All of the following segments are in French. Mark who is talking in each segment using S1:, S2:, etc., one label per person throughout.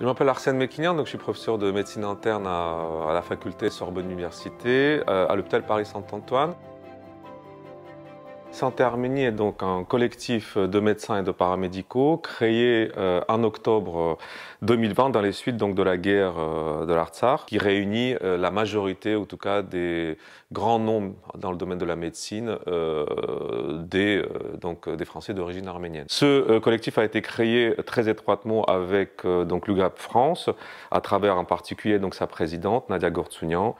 S1: Je m'appelle Arsène Méquignan, donc je suis professeur de médecine interne à, à la faculté Sorbonne Université, euh, à l'hôpital Paris-Saint-Antoine. Santé Arménie est donc un collectif de médecins et de paramédicaux créé euh, en octobre 2020 euh, dans les suites donc, de la guerre euh, de l'Artsar, qui réunit la majorité, en tout cas, des grands noms dans le domaine de la médecine des, donc, des Français d'origine arménienne. Ce collectif a été créé très étroitement avec donc l'UGAP France, à travers en particulier donc, sa présidente, Nadia Gortzounian.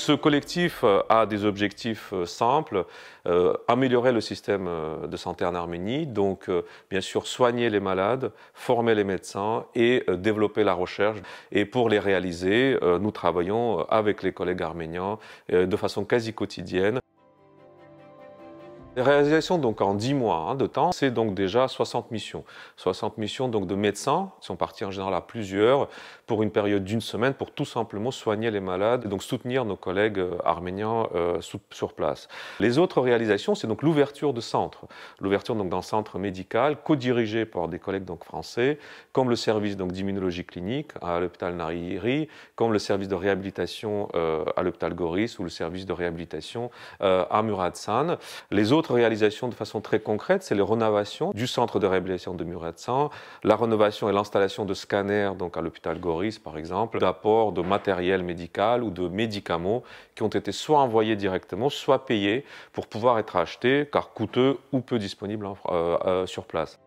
S1: Ce collectif euh, a des objectifs euh, simples, euh, améliorer le système de santé en Arménie, donc bien sûr soigner les malades, former les médecins et développer la recherche. Et pour les réaliser, nous travaillons avec les collègues arméniens de façon quasi quotidienne. Réalisation donc en 10 mois hein, de temps, c'est donc déjà 60 missions. 60 missions donc de médecins, qui sont partis en général à plusieurs, pour une période d'une semaine, pour tout simplement soigner les malades et donc soutenir nos collègues euh, arméniens euh, sur place. Les autres réalisations, c'est donc l'ouverture de centres. L'ouverture donc d'un centre médical, co-dirigé par des collègues donc français, comme le service donc d'immunologie clinique à l'hôpital Narihiri, comme le service de réhabilitation euh, à l'hôpital Goris ou le service de réhabilitation euh, à Muradsan Les autres réalisation de façon très concrète, c'est les rénovations du centre de réhabilitation de Sang, la rénovation et l'installation de scanners donc à l'hôpital Goris par exemple, d'apport de matériel médical ou de médicaments qui ont été soit envoyés directement, soit payés pour pouvoir être achetés car coûteux ou peu disponibles euh, euh, sur place.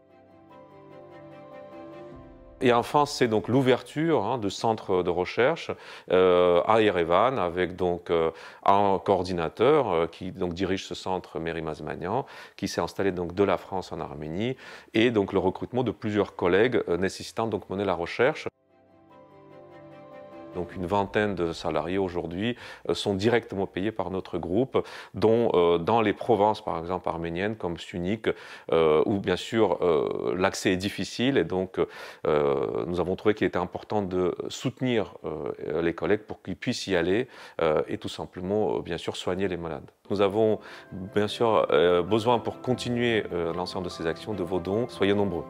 S1: Et enfin, c'est donc l'ouverture hein, de centres de recherche euh, à Erevan avec donc euh, un coordinateur euh, qui donc dirige ce centre, Mary Mazmanian, qui s'est installé donc de la France en Arménie et donc le recrutement de plusieurs collègues nécessitant donc mener la recherche donc une vingtaine de salariés aujourd'hui, euh, sont directement payés par notre groupe, dont euh, dans les provinces, par exemple arméniennes, comme Sunik, euh, où bien sûr l'accès est difficile, et donc nous avons trouvé qu'il était important de soutenir les collègues pour qu'ils puissent y aller et tout simplement, bien sûr, soigner les malades. Nous avons bien sûr besoin pour continuer l'ensemble de ces actions de vos dons. Soyez nombreux.